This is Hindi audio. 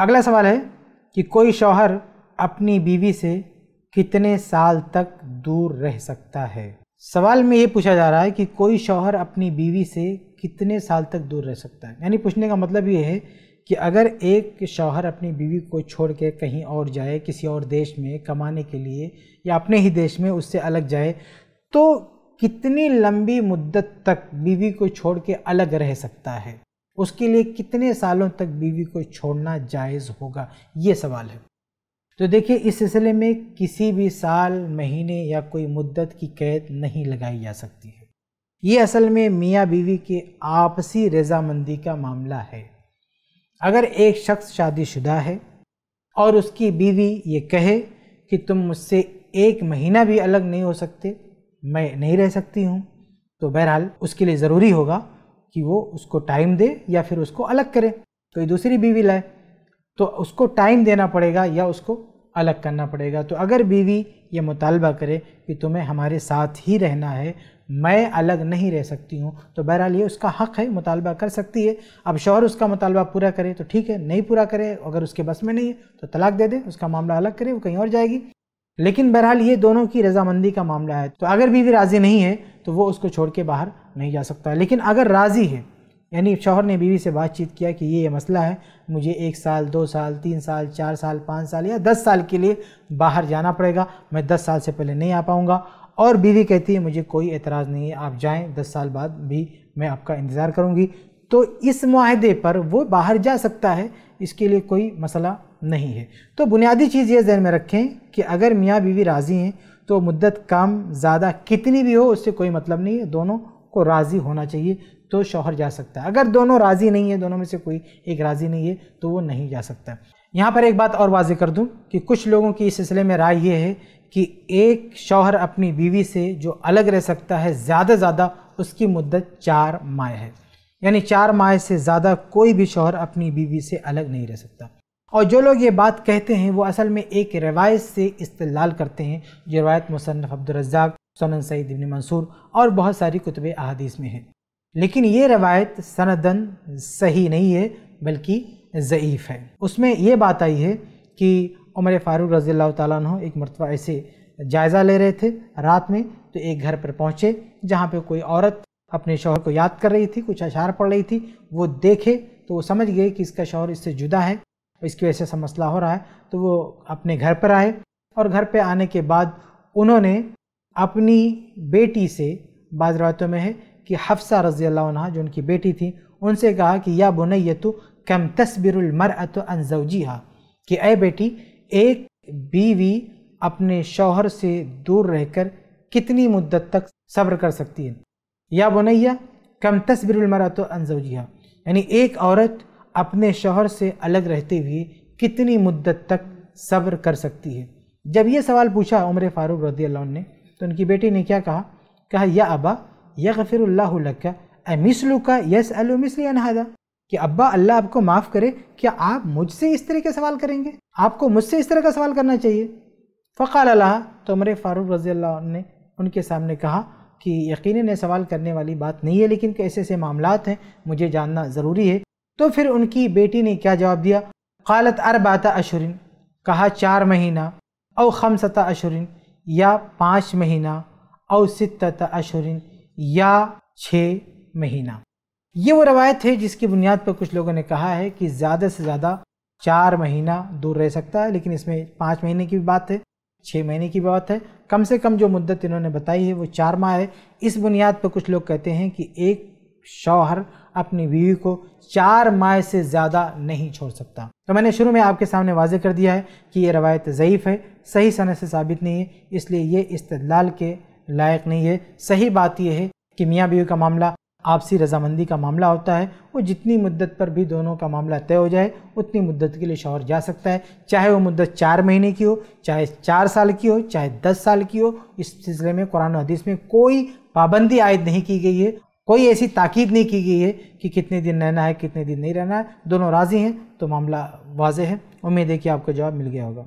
अगला सवाल है कि कोई शौहर अपनी बीवी से कितने साल तक दूर रह सकता है सवाल में ये पूछा जा रहा है कि कोई शौहर अपनी बीवी से कितने साल तक दूर रह सकता है यानी पूछने का मतलब ये है कि अगर एक शौहर अपनी बीवी को छोड़ के कहीं और जाए किसी और देश में कमाने के लिए या अपने ही देश में उससे अलग जाए तो कितनी लंबी मुद्दत तक बीवी को छोड़ के अलग रह सकता है उसके लिए कितने सालों तक बीवी को छोड़ना जायज़ होगा ये सवाल है तो देखिए इस सिलसिले में किसी भी साल महीने या कोई मुद्दत की कैद नहीं लगाई जा सकती है ये असल में मियाँ बीवी के आपसी रजामंदी का मामला है अगर एक शख्स शादीशुदा है और उसकी बीवी ये कहे कि तुम मुझसे एक महीना भी अलग नहीं हो सकते मैं नहीं रह सकती हूँ तो बहरहाल उसके लिए ज़रूरी होगा कि वो उसको टाइम दे या फिर उसको अलग करे कोई तो दूसरी बीवी लाए तो उसको टाइम देना पड़ेगा या उसको अलग करना पड़ेगा तो अगर बीवी ये मुतालबा करे कि तुम्हें हमारे साथ ही रहना है मैं अलग नहीं रह सकती हूँ तो बहरहाल ये उसका हक़ है मुतालबा कर सकती है अब शोहर उसका मुतालबा पूरा करे तो ठीक है नहीं पूरा करे अगर उसके बस में नहीं है तो तलाक दे दे उसका मामला अलग करे वो कहीं और जाएगी लेकिन बहरहाल ये दोनों की रजामंदी का मामला है तो अगर बीवी राज़ी नहीं है तो वो उसको छोड़ के बाहर नहीं जा सकता लेकिन अगर राज़ी है यानी शौहर ने बीवी से बातचीत किया कि ये ये मसला है मुझे एक साल दो साल तीन साल चार साल पाँच साल या दस साल के लिए बाहर जाना पड़ेगा मैं दस साल से पहले नहीं आ पाऊँगा और बीवी कहती है मुझे कोई एतराज़ नहीं है आप जाएँ दस साल बाद भी मैं आपका इंतज़ार करूँगी तो इस माहदे पर वो बाहर जा सकता है इसके लिए कोई मसला नहीं है तो बुनियादी चीज़ ये जहन में रखें कि अगर मियाँ बीवी राज़ी हैं तो मुद्दत कम ज़्यादा कितनी भी हो उससे कोई मतलब नहीं है दोनों को राज़ी होना चाहिए तो शौहर जा सकता है अगर दोनों राज़ी नहीं है दोनों में से कोई एक राज़ी नहीं है तो वो नहीं जा सकता यहाँ पर एक बात और वाजे कर दूँ कि कुछ लोगों की इस सिलसिले में राय ये है कि एक शौहर अपनी बीवी से जो अलग रह सकता है ज़्यादा ज़्यादा उसकी मुद्दत चार माह है यानी चार माह से ज़्यादा कोई भी शौहर अपनी बीवी से अलग नहीं रह सकता और जो लोग ये बात कहते हैं वो असल में एक रवायत से इस्तलाल करते हैं जो रवायत मुसनफ़ अब्दुलरजाक सोनन सईद इबन मंसूर और बहुत सारी कुतब अहादीस में है लेकिन ये रवायत सनदन सही नहीं है बल्कि ज़यीफ़ है उसमें ये बात आई है कि उमर फ़ारूक रज़ी तु एक मरतबा ऐसे जायज़ा ले रहे थे रात में तो एक घर पर पहुँचे जहाँ पर कोई औरत अपने शोहर को याद कर रही थी कुछ अशार पड़ रही थी वो देखे तो वो समझ गए कि इसका शोहर इससे जुदा है इसकी वजह से ऐसा मसला हो रहा है तो वो अपने घर पर आए और घर पर आने के बाद उन्होंने अपनी बेटी से बाद रातों में है कि हफ्सा रजी अल्लाह जो उनकी बेटी थी उनसे कहा कि या बुनैय तो कम तस्बिरमर तो हा कि अ बेटी एक बीवी अपने शौहर से दूर रहकर कितनी मुद्दत तक सब्र कर सकती है या बुनैया कम तस्बिरमर तो हा यानी एक औरत अपने शोहर से अलग रहते हुए कितनी मुद्दत तक सब्र कर सकती है जब ये सवाल पूछा उम्र फ़ारूक रदी ने तो उनकी बेटी ने क्या कहा कहा या अबा यफ़िरल्लाका मिसलू का यस अलो मिसली अनहदा कि अब्बा अल्लाह आपको माफ़ करे क्या आप मुझसे इस तरह के सवाल करेंगे आपको मुझसे इस तरह का सवाल करना चाहिए फ़काल अल्लाह तो उम्र फ़ारूक रज़ी ने उनके सामने कहा कि यकीन सवाल करने वाली बात नहीं है लेकिन कैसे ऐसे मामला हैं मुझे जानना ज़रूरी है तो फिर उनकी बेटी ने क्या जवाब दिया कालत अरबाता अशुरिन कहा चार महीना और खमसता अशुरिन या पाँच महीना और सितत अशुरिन या छः महीना ये वो रवायत है जिसकी बुनियाद पर कुछ लोगों ने कहा है कि ज़्यादा से ज़्यादा चार महीना दूर रह सकता है लेकिन इसमें पाँच महीने की भी बात है छः महीने की बात है कम से कम जो मुद्दत इन्होंने बताई है वो चार माह है इस बुनियाद पर कुछ लोग कहते हैं कि एक शौहर अपनी बीवी को चार माह से ज़्यादा नहीं छोड़ सकता तो मैंने शुरू में आपके सामने वाजे कर दिया है कि ये रवायत ज़यीफ़ है सही सन से साबित नहीं है इसलिए ये इस्तलाल के लायक नहीं है सही बात यह है कि मियाँ बीवी का मामला आपसी रजामंदी का मामला होता है वो जितनी मुद्दत पर भी दोनों का मामला तय हो जाए उतनी मुद्दत के लिए शौहर जा सकता है चाहे वो मुद्दत चार महीने की हो चाहे चार साल की हो चाहे दस साल की हो इस सिलसिले में कुरान हदीस में कोई पाबंदी आयद नहीं की गई है कोई ऐसी ताकीद नहीं की गई है कि कितने दिन रहना है कितने दिन नहीं रहना है दोनों राज़ी हैं तो मामला वाज है उम्मीद है कि आपको जवाब मिल गया होगा